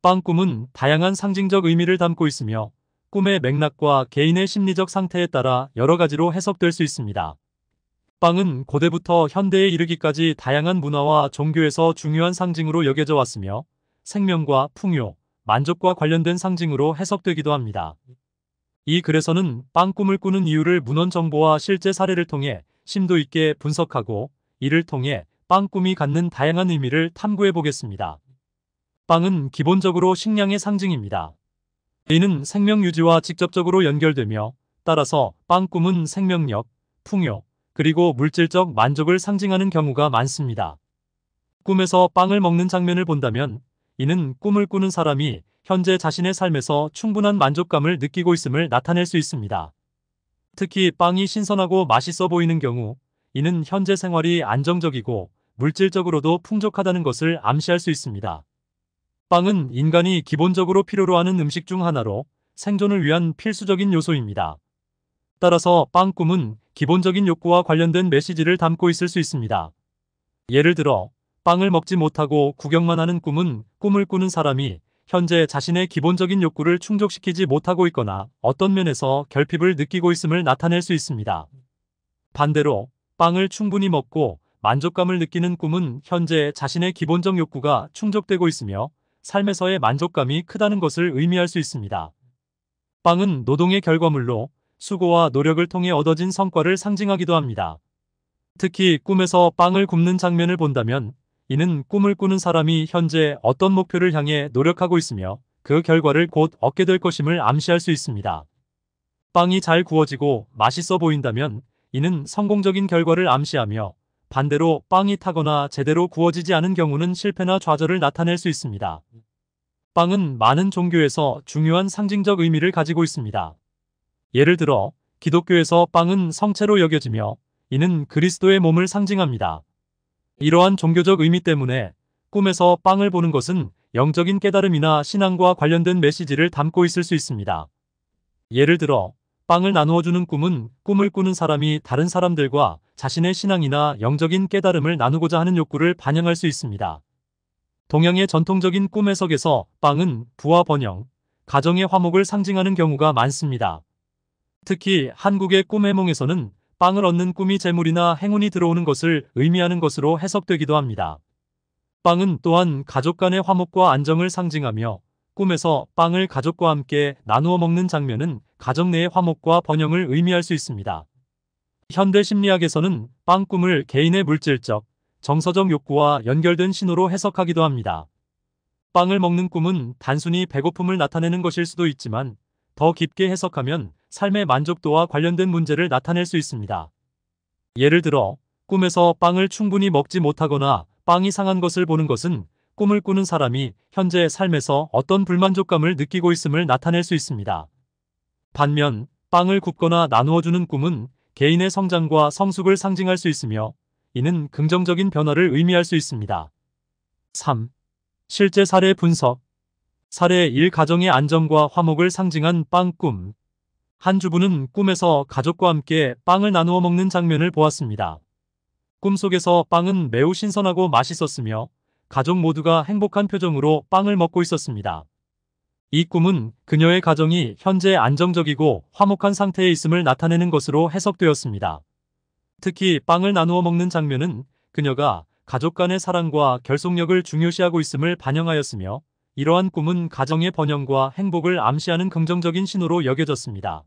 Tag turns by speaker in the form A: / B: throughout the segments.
A: 빵꿈은 다양한 상징적 의미를 담고 있으며 꿈의 맥락과 개인의 심리적 상태에 따라 여러 가지로 해석될 수 있습니다. 빵은 고대부터 현대에 이르기까지 다양한 문화와 종교에서 중요한 상징으로 여겨져 왔으며 생명과 풍요, 만족과 관련된 상징으로 해석되기도 합니다. 이 글에서는 빵 꿈을 꾸는 이유를 문헌 정보와 실제 사례를 통해 심도 있게 분석하고 이를 통해 빵 꿈이 갖는 다양한 의미를 탐구해 보겠습니다. 빵은 기본적으로 식량의 상징입니다. 이는 생명 유지와 직접적으로 연결되며 따라서 빵 꿈은 생명력, 풍요, 그리고 물질적 만족을 상징하는 경우가 많습니다. 꿈에서 빵을 먹는 장면을 본다면 이는 꿈을 꾸는 사람이 현재 자신의 삶에서 충분한 만족감을 느끼고 있음을 나타낼 수 있습니다. 특히 빵이 신선하고 맛있어 보이는 경우 이는 현재 생활이 안정적이고 물질적으로도 풍족하다는 것을 암시할 수 있습니다. 빵은 인간이 기본적으로 필요로 하는 음식 중 하나로 생존을 위한 필수적인 요소입니다. 따라서 빵 꿈은 기본적인 욕구와 관련된 메시지를 담고 있을 수 있습니다. 예를 들어 빵을 먹지 못하고 구경만 하는 꿈은 꿈을 꾸는 사람이 현재 자신의 기본적인 욕구를 충족시키지 못하고 있거나 어떤 면에서 결핍을 느끼고 있음을 나타낼 수 있습니다. 반대로 빵을 충분히 먹고 만족감을 느끼는 꿈은 현재 자신의 기본적 욕구가 충족되고 있으며 삶에서의 만족감이 크다는 것을 의미할 수 있습니다. 빵은 노동의 결과물로 수고와 노력을 통해 얻어진 성과를 상징하기도 합니다. 특히 꿈에서 빵을 굽는 장면을 본다면 이는 꿈을 꾸는 사람이 현재 어떤 목표를 향해 노력하고 있으며 그 결과를 곧 얻게 될 것임을 암시할 수 있습니다. 빵이 잘 구워지고 맛있어 보인다면 이는 성공적인 결과를 암시하며 반대로 빵이 타거나 제대로 구워지지 않은 경우는 실패나 좌절을 나타낼 수 있습니다. 빵은 많은 종교에서 중요한 상징적 의미를 가지고 있습니다. 예를 들어 기독교에서 빵은 성체로 여겨지며 이는 그리스도의 몸을 상징합니다. 이러한 종교적 의미 때문에 꿈에서 빵을 보는 것은 영적인 깨달음이나 신앙과 관련된 메시지를 담고 있을 수 있습니다. 예를 들어 빵을 나누어 주는 꿈은 꿈을 꾸는 사람이 다른 사람들과 자신의 신앙이나 영적인 깨달음을 나누고자 하는 욕구를 반영할 수 있습니다. 동양의 전통적인 꿈 해석에서 빵은 부와 번영, 가정의 화목을 상징하는 경우가 많습니다. 특히 한국의 꿈 해몽에서는 빵을 얻는 꿈이 재물이나 행운이 들어오는 것을 의미하는 것으로 해석되기도 합니다. 빵은 또한 가족 간의 화목과 안정을 상징하며 꿈에서 빵을 가족과 함께 나누어 먹는 장면은 가정 내의 화목과 번영을 의미할 수 있습니다. 현대 심리학에서는 빵 꿈을 개인의 물질적, 정서적 욕구와 연결된 신호로 해석하기도 합니다. 빵을 먹는 꿈은 단순히 배고픔을 나타내는 것일 수도 있지만 더 깊게 해석하면 삶의 만족도와 관련된 문제를 나타낼 수 있습니다. 예를 들어 꿈에서 빵을 충분히 먹지 못하거나 빵이 상한 것을 보는 것은 꿈을 꾸는 사람이 현재의 삶에서 어떤 불만족감을 느끼고 있음을 나타낼 수 있습니다. 반면 빵을 굽거나 나누어주는 꿈은 개인의 성장과 성숙을 상징할 수 있으며 이는 긍정적인 변화를 의미할 수 있습니다. 3. 실제 사례 분석 사례1 가정의 안정과 화목을 상징한 빵 꿈 한 주부는 꿈에서 가족과 함께 빵을 나누어 먹는 장면을 보았습니다. 꿈속에서 빵은 매우 신선하고 맛있었으며 가족 모두가 행복한 표정으로 빵을 먹고 있었습니다. 이 꿈은 그녀의 가정이 현재 안정적이고 화목한 상태에 있음을 나타내는 것으로 해석되었습니다. 특히 빵을 나누어 먹는 장면은 그녀가 가족 간의 사랑과 결속력을 중요시하고 있음을 반영하였으며 이러한 꿈은 가정의 번영과 행복을 암시하는 긍정적인 신호로 여겨졌습니다.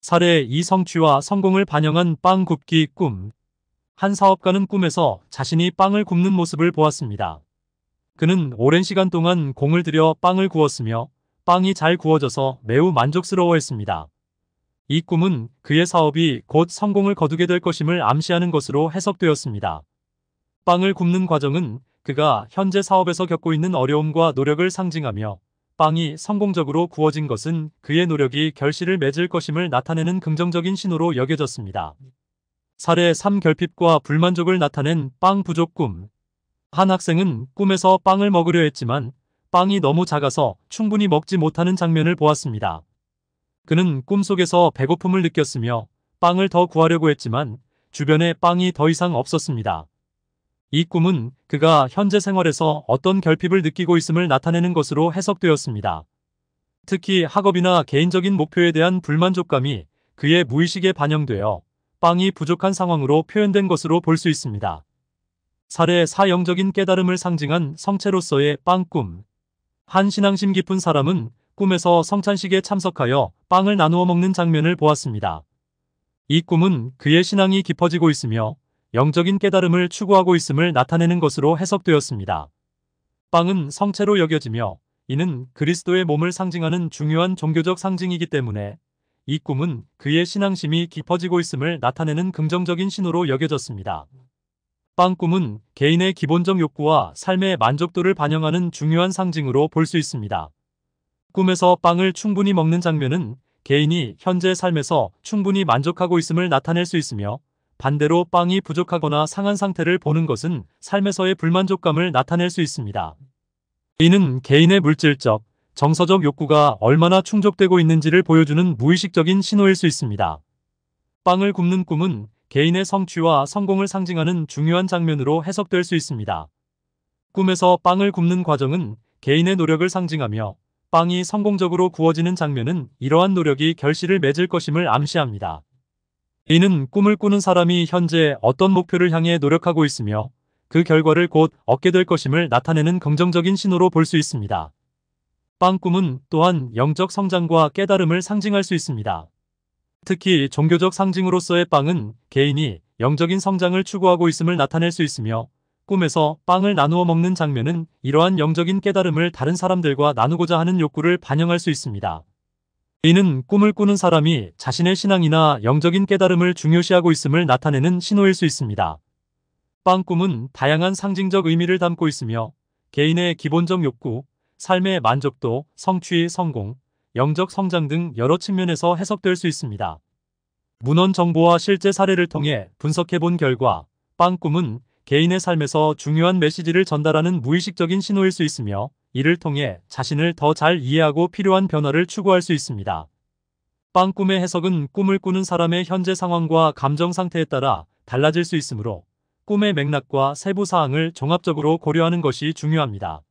A: 사례 이성취와 성공을 반영한 빵 굽기 꿈한 사업가는 꿈에서 자신이 빵을 굽는 모습을 보았습니다. 그는 오랜 시간 동안 공을 들여 빵을 구웠으며 빵이 잘 구워져서 매우 만족스러워했습니다. 이 꿈은 그의 사업이 곧 성공을 거두게 될 것임을 암시하는 것으로 해석되었습니다. 빵을 굽는 과정은 그가 현재 사업에서 겪고 있는 어려움과 노력을 상징하며 빵이 성공적으로 구워진 것은 그의 노력이 결실을 맺을 것임을 나타내는 긍정적인 신호로 여겨졌습니다. 사례 3결핍과 불만족을 나타낸 빵 부족 꿈. 한 학생은 꿈에서 빵을 먹으려 했지만 빵이 너무 작아서 충분히 먹지 못하는 장면을 보았습니다. 그는 꿈속에서 배고픔을 느꼈으며 빵을 더 구하려고 했지만 주변에 빵이 더 이상 없었습니다. 이 꿈은 그가 현재 생활에서 어떤 결핍을 느끼고 있음을 나타내는 것으로 해석되었습니다. 특히 학업이나 개인적인 목표에 대한 불만족감이 그의 무의식에 반영되어 빵이 부족한 상황으로 표현된 것으로 볼 수 있습니다. 사례 사형적인 깨달음을 상징한 성체로서의 빵꿈. 한 신앙심 깊은 사람은 꿈에서 성찬식에 참석하여 빵을 나누어 먹는 장면을 보았습니다. 이 꿈은 그의 신앙이 깊어지고 있으며 영적인 깨달음을 추구하고 있음을 나타내는 것으로 해석되었습니다. 빵은 성체로 여겨지며 이는 그리스도의 몸을 상징하는 중요한 종교적 상징이기 때문에 이 꿈은 그의 신앙심이 깊어지고 있음을 나타내는 긍정적인 신호로 여겨졌습니다. 빵 꿈은 개인의 기본적 욕구와 삶의 만족도를 반영하는 중요한 상징으로 볼 수 있습니다. 꿈에서 빵을 충분히 먹는 장면은 개인이 현재 삶에서 충분히 만족하고 있음을 나타낼 수 있으며 반대로 빵이 부족하거나 상한 상태를 보는 것은 삶에서의 불만족감을 나타낼 수 있습니다. 이는 개인의 물질적, 정서적 욕구가 얼마나 충족되고 있는지를 보여주는 무의식적인 신호일 수 있습니다. 빵을 굽는 꿈은 개인의 성취와 성공을 상징하는 중요한 장면으로 해석될 수 있습니다. 꿈에서 빵을 굽는 과정은 개인의 노력을 상징하며 빵이 성공적으로 구워지는 장면은 이러한 노력이 결실을 맺을 것임을 암시합니다. 이는 꿈을 꾸는 사람이 현재 어떤 목표를 향해 노력하고 있으며 그 결과를 곧 얻게 될 것임을 나타내는 긍정적인 신호로 볼 수 있습니다. 빵꿈은 또한 영적 성장과 깨달음을 상징할 수 있습니다. 특히 종교적 상징으로서의 빵은 개인이 영적인 성장을 추구하고 있음을 나타낼 수 있으며 꿈에서 빵을 나누어 먹는 장면은 이러한 영적인 깨달음을 다른 사람들과 나누고자 하는 욕구를 반영할 수 있습니다. 이는 꿈을 꾸는 사람이 자신의 신앙이나 영적인 깨달음을 중요시하고 있음을 나타내는 신호일 수 있습니다. 빵꿈은 다양한 상징적 의미를 담고 있으며 개인의 기본적 욕구, 삶의 만족도, 성취, 성공, 영적 성장 등 여러 측면에서 해석될 수 있습니다. 문헌 정보와 실제 사례를 통해 분석해 본 결과 빵 꿈은 개인의 삶에서 중요한 메시지를 전달하는 무의식적인 신호일 수 있으며 이를 통해 자신을 더 잘 이해하고 필요한 변화를 추구할 수 있습니다. 빵 꿈의 해석은 꿈을 꾸는 사람의 현재 상황과 감정 상태에 따라 달라질 수 있으므로 꿈의 맥락과 세부 사항을 종합적으로 고려하는 것이 중요합니다.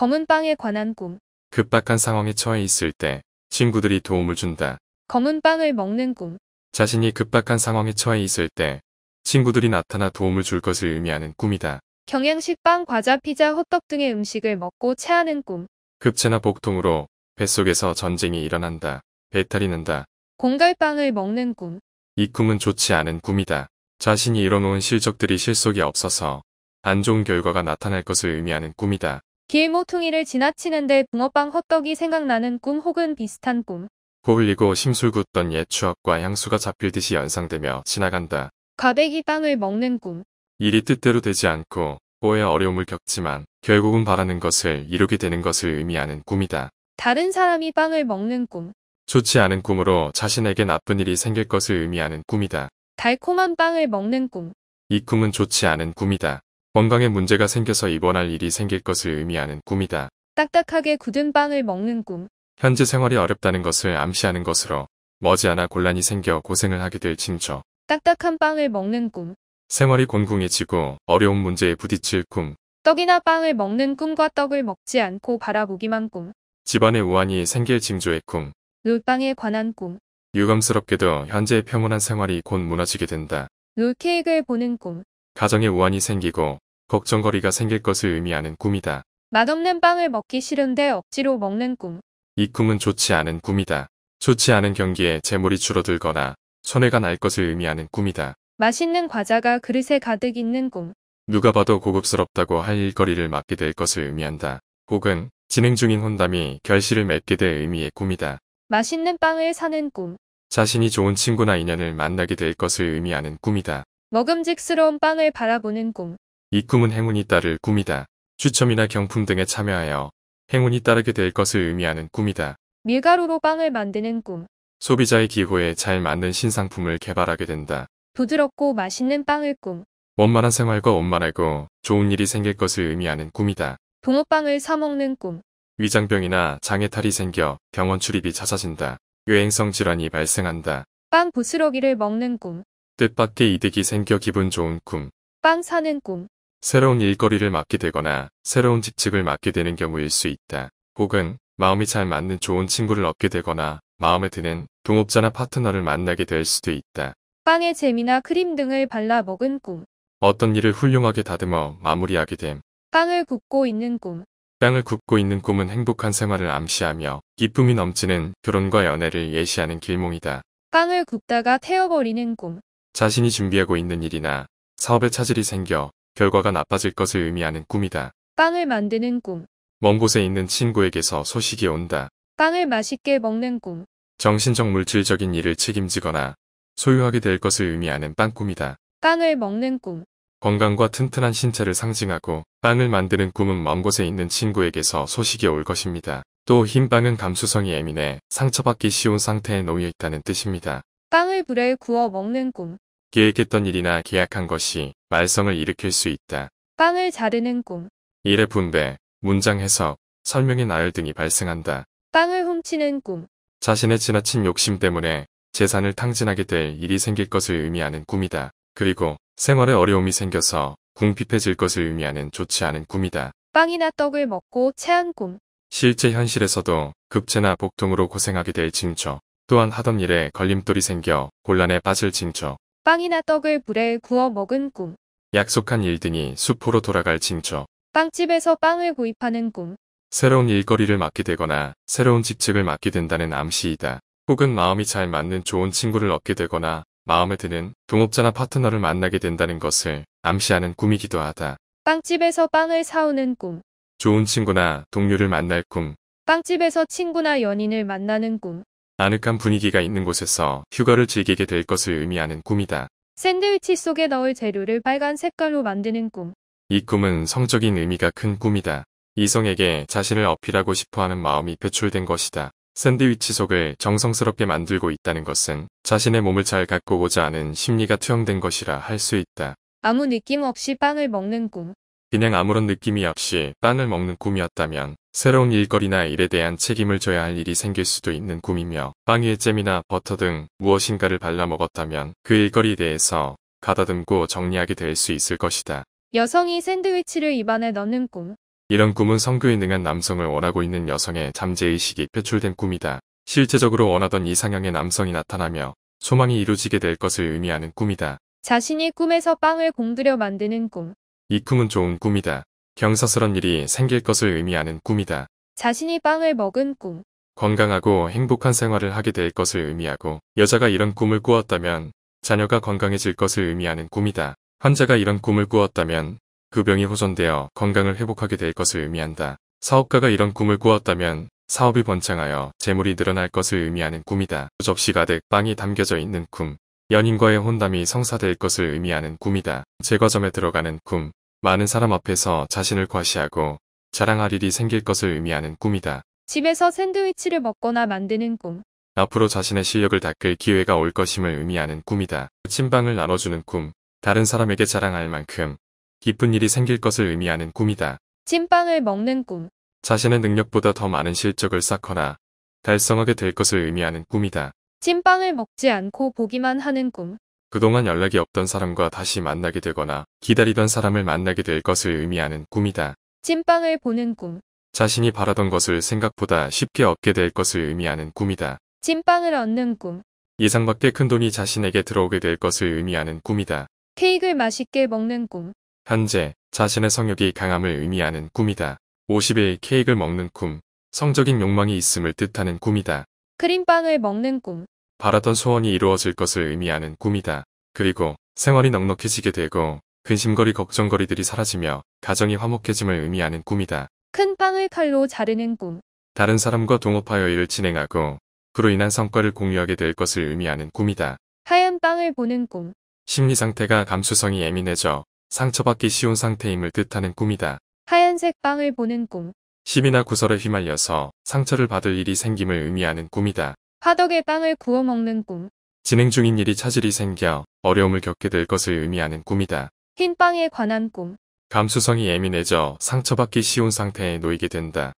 B: 검은 빵에 관한 꿈.
C: 급박한 상황에 처해 있을 때 친구들이 도움을 준다.
B: 검은 빵을 먹는 꿈.
C: 자신이 급박한 상황에 처해 있을 때 친구들이 나타나 도움을 줄 것을 의미하는 꿈이다.
B: 경양식 빵, 과자, 피자, 호떡 등의 음식을 먹고 체하는 꿈.
C: 급체나 복통으로 뱃속에서 전쟁이 일어난다. 배탈이 난다
B: 공갈빵을 먹는 꿈.
C: 이 꿈은 좋지 않은 꿈이다. 자신이 이뤄놓은 실적들이 실속이 없어서 안 좋은 결과가 나타날 것을 의미하는 꿈이다.
B: 길모퉁이를 지나치는데 붕어빵 헛떡이 생각나는 꿈 혹은 비슷한 꿈.
C: 호울리고 심술 굳던 옛 추억과 향수가 잡힐듯이 연상되며 지나간다.
B: 과백이 빵을 먹는 꿈.
C: 일이 뜻대로 되지 않고 오해 어려움을 겪지만 결국은 바라는 것을 이루게 되는 것을 의미하는 꿈이다.
B: 다른 사람이 빵을 먹는 꿈.
C: 좋지 않은 꿈으로 자신에게 나쁜 일이 생길 것을 의미하는 꿈이다.
B: 달콤한 빵을 먹는 꿈.
C: 이 꿈은 좋지 않은 꿈이다. 건강에 문제가 생겨서 입원할 일이 생길 것을 의미하는 꿈이다.
B: 딱딱하게 굳은 빵을 먹는 꿈.
C: 현재 생활이 어렵다는 것을 암시하는 것으로 머지않아 곤란이 생겨 고생을 하게 될 징조.
B: 딱딱한 빵을 먹는 꿈.
C: 생활이 곤궁해지고 어려운 문제에 부딪힐 꿈.
B: 떡이나 빵을 먹는 꿈과 떡을 먹지 않고 바라보기만 꿈.
C: 집안의 우환이 생길 징조의 꿈.
B: 롤빵에 관한 꿈.
C: 유감스럽게도 현재의 평온한 생활이 곧 무너지게 된다.
B: 롤케이크를 보는 꿈.
C: 가정에 우환이 생기고 걱정거리가 생길 것을 의미하는 꿈이다.
B: 맛없는 빵을 먹기 싫은데 억지로 먹는 꿈.
C: 이 꿈은 좋지 않은 꿈이다. 좋지 않은 경기에 재물이 줄어들거나 손해가 날 것을 의미하는 꿈이다.
B: 맛있는 과자가 그릇에 가득 있는 꿈.
C: 누가 봐도 고급스럽다고 할 일거리를 맡게 될 것을 의미한다. 혹은 진행 중인 혼담이 결실을 맺게 될 의미의 꿈이다.
B: 맛있는 빵을 사는 꿈.
C: 자신이 좋은 친구나 인연을 만나게 될 것을 의미하는 꿈이다.
B: 먹음직스러운 빵을 바라보는 꿈.
C: 이 꿈은 행운이 따를 꿈이다. 추첨이나 경품 등에 참여하여 행운이 따르게 될 것을 의미하는 꿈이다.
B: 밀가루로 빵을 만드는 꿈.
C: 소비자의 기호에 잘 맞는 신상품을 개발하게 된다.
B: 부드럽고 맛있는 빵을 꿈.
C: 원만한 생활과 원만하고 좋은 일이 생길 것을 의미하는 꿈이다.
B: 붕어빵을 사먹는 꿈.
C: 위장병이나 장애탈이 생겨 병원 출입이 잦아진다. 유행성 질환이 발생한다.
B: 빵 부스러기를 먹는 꿈.
C: 뜻밖의 이득이 생겨 기분 좋은 꿈.
B: 빵 사는 꿈.
C: 새로운 일거리를 맡게 되거나 새로운 직책을 맡게 되는 경우일 수 있다. 혹은 마음이 잘 맞는 좋은 친구를 얻게 되거나 마음에 드는 동업자나 파트너를 만나게 될 수도 있다.
B: 빵에 재미나 크림 등을 발라 먹은 꿈.
C: 어떤 일을 훌륭하게 다듬어 마무리하게 됨.
B: 빵을 굽고 있는 꿈.
C: 땅을 굽고 있는 꿈은 행복한 생활을 암시하며 기쁨이 넘치는 결혼과 연애를 예시하는 길몽이다.
B: 빵을 굽다가 태워버리는 꿈.
C: 자신이 준비하고 있는 일이나 사업에 차질이 생겨 결과가 나빠질 것을 의미하는 꿈이다.
B: 빵을 만드는 꿈.
C: 먼 곳에 있는 친구에게서 소식이 온다.
B: 빵을 맛있게 먹는 꿈.
C: 정신적 물질적인 일을 책임지거나 소유하게 될 것을 의미하는 빵꿈이다.
B: 빵을 먹는 꿈.
C: 건강과 튼튼한 신체를 상징하고 빵을 만드는 꿈은 먼 곳에 있는 친구에게서 소식이 올 것입니다. 또 흰빵은 감수성이 예민해 상처받기 쉬운 상태에 놓여 있다는 뜻입니다.
B: 빵을 불에 구워 먹는 꿈.
C: 계획했던 일이나 계약한 것이 말썽을 일으킬 수 있다.
B: 빵을 자르는 꿈.
C: 일의 분배, 문장 해석, 설명의 나열 등이 발생한다.
B: 빵을 훔치는 꿈.
C: 자신의 지나친 욕심 때문에 재산을 탕진하게 될 일이 생길 것을 의미하는 꿈이다. 그리고 생활에 어려움이 생겨서 궁핍해질 것을 의미하는 좋지 않은 꿈이다.
B: 빵이나 떡을 먹고 체한 꿈.
C: 실제 현실에서도 급제나 복통으로 고생하게 될 징조. 또한 하던 일에 걸림돌이 생겨 곤란에 빠질 징처.
B: 빵이나 떡을 불에 구워 먹은 꿈.
C: 약속한 일 등이 수포로 돌아갈 징처.
B: 빵집에서 빵을 구입하는 꿈.
C: 새로운 일거리를 맡게 되거나 새로운 직책을 맡게 된다는 암시이다. 혹은 마음이 잘 맞는 좋은 친구를 얻게 되거나 마음에 드는 동업자나 파트너를 만나게 된다는 것을 암시하는 꿈이기도 하다.
B: 빵집에서 빵을 사오는 꿈.
C: 좋은 친구나 동료를 만날 꿈.
B: 빵집에서 친구나 연인을 만나는 꿈.
C: 아늑한 분위기가 있는 곳에서 휴가를 즐기게 될 것을 의미하는 꿈이다.
B: 샌드위치 속에 넣을 재료를 빨간 색깔로 만드는 꿈.
C: 이 꿈은 성적인 의미가 큰 꿈이다. 이성에게 자신을 어필하고 싶어하는 마음이 표출된 것이다. 샌드위치 속을 정성스럽게 만들고 있다는 것은 자신의 몸을 잘 가꾸고자 하는 심리가 투영된 것이라 할 수 있다.
B: 아무 느낌 없이 빵을 먹는 꿈.
C: 그냥 아무런 느낌이 없이 빵을 먹는 꿈이었다면 새로운 일거리나 일에 대한 책임을 져야 할 일이 생길 수도 있는 꿈이며 빵 위에 잼이나 버터 등 무엇인가를 발라 먹었다면 그 일거리에 대해서 가다듬고 정리하게 될 수 있을 것이다.
B: 여성이 샌드위치를 입안에 넣는 꿈.
C: 이런 꿈은 성교에 능한 남성을 원하고 있는 여성의 잠재의식이 표출된 꿈이다. 실제적으로 원하던 이상형의 남성이 나타나며 소망이 이루어지게 될 것을 의미하는 꿈이다.
B: 자신이 꿈에서 빵을 공들여 만드는 꿈.
C: 이 꿈은 좋은 꿈이다. 경사스런 일이 생길 것을 의미하는 꿈이다.
B: 자신이 빵을 먹은 꿈.
C: 건강하고 행복한 생활을 하게 될 것을 의미하고 여자가 이런 꿈을 꾸었다면 자녀가 건강해질 것을 의미하는 꿈이다. 환자가 이런 꿈을 꾸었다면 그 병이 호전되어 건강을 회복하게 될 것을 의미한다. 사업가가 이런 꿈을 꾸었다면 사업이 번창하여 재물이 늘어날 것을 의미하는 꿈이다. 접시 가득 빵이 담겨져 있는 꿈. 연인과의 혼담이 성사될 것을 의미하는 꿈이다. 제과점에 들어가는 꿈. 많은 사람 앞에서 자신을 과시하고 자랑할 일이 생길 것을 의미하는 꿈이다.
B: 집에서 샌드위치를 먹거나 만드는 꿈.
C: 앞으로 자신의 실력을 닦을 기회가 올 것임을 의미하는 꿈이다. 침방을 나눠주는 꿈. 다른 사람에게 자랑할 만큼 기쁜 일이 생길 것을 의미하는 꿈이다.
B: 침빵을 먹는 꿈.
C: 자신의 능력보다 더 많은 실적을 쌓거나 달성하게 될 것을 의미하는 꿈이다.
B: 침빵을 먹지 않고 보기만 하는 꿈.
C: 그동안 연락이 없던 사람과 다시 만나게 되거나 기다리던 사람을 만나게 될 것을 의미하는 꿈이다.
B: 찐빵을 보는 꿈.
C: 자신이 바라던 것을 생각보다 쉽게 얻게 될 것을 의미하는 꿈이다.
B: 찐빵을 얻는 꿈.
C: 예상 밖의 큰돈이 자신에게 들어오게 될 것을 의미하는 꿈이다.
B: 케이크를 맛있게 먹는 꿈.
C: 현재 자신의 성욕이 강함을 의미하는 꿈이다. 50일 케이크를 먹는 꿈. 성적인 욕망이 있음을 뜻하는 꿈이다.
B: 크림빵을 먹는 꿈.
C: 바라던 소원이 이루어질 것을 의미하는 꿈이다. 그리고 생활이 넉넉해지게 되고 근심거리 걱정거리들이 사라지며 가정이 화목해짐을 의미하는 꿈이다.
B: 큰 빵을 칼로 자르는 꿈.
C: 다른 사람과 동업하여 일을 진행하고 그로 인한 성과를 공유하게 될 것을 의미하는 꿈이다.
B: 하얀 빵을 보는 꿈.
C: 심리 상태가 감수성이 예민해져 상처받기 쉬운 상태임을 뜻하는 꿈이다.
B: 하얀색 빵을 보는 꿈.
C: 심이나 구설에 휘말려서 상처를 받을 일이 생김을 의미하는 꿈이다.
B: 화덕의 빵을 구워 먹는 꿈.
C: 진행 중인 일이 차질이 생겨 어려움을 겪게 될 것을 의미하는 꿈이다.
B: 흰 빵에 관한 꿈.
C: 감수성이 예민해져 상처받기 쉬운 상태에 놓이게 된다.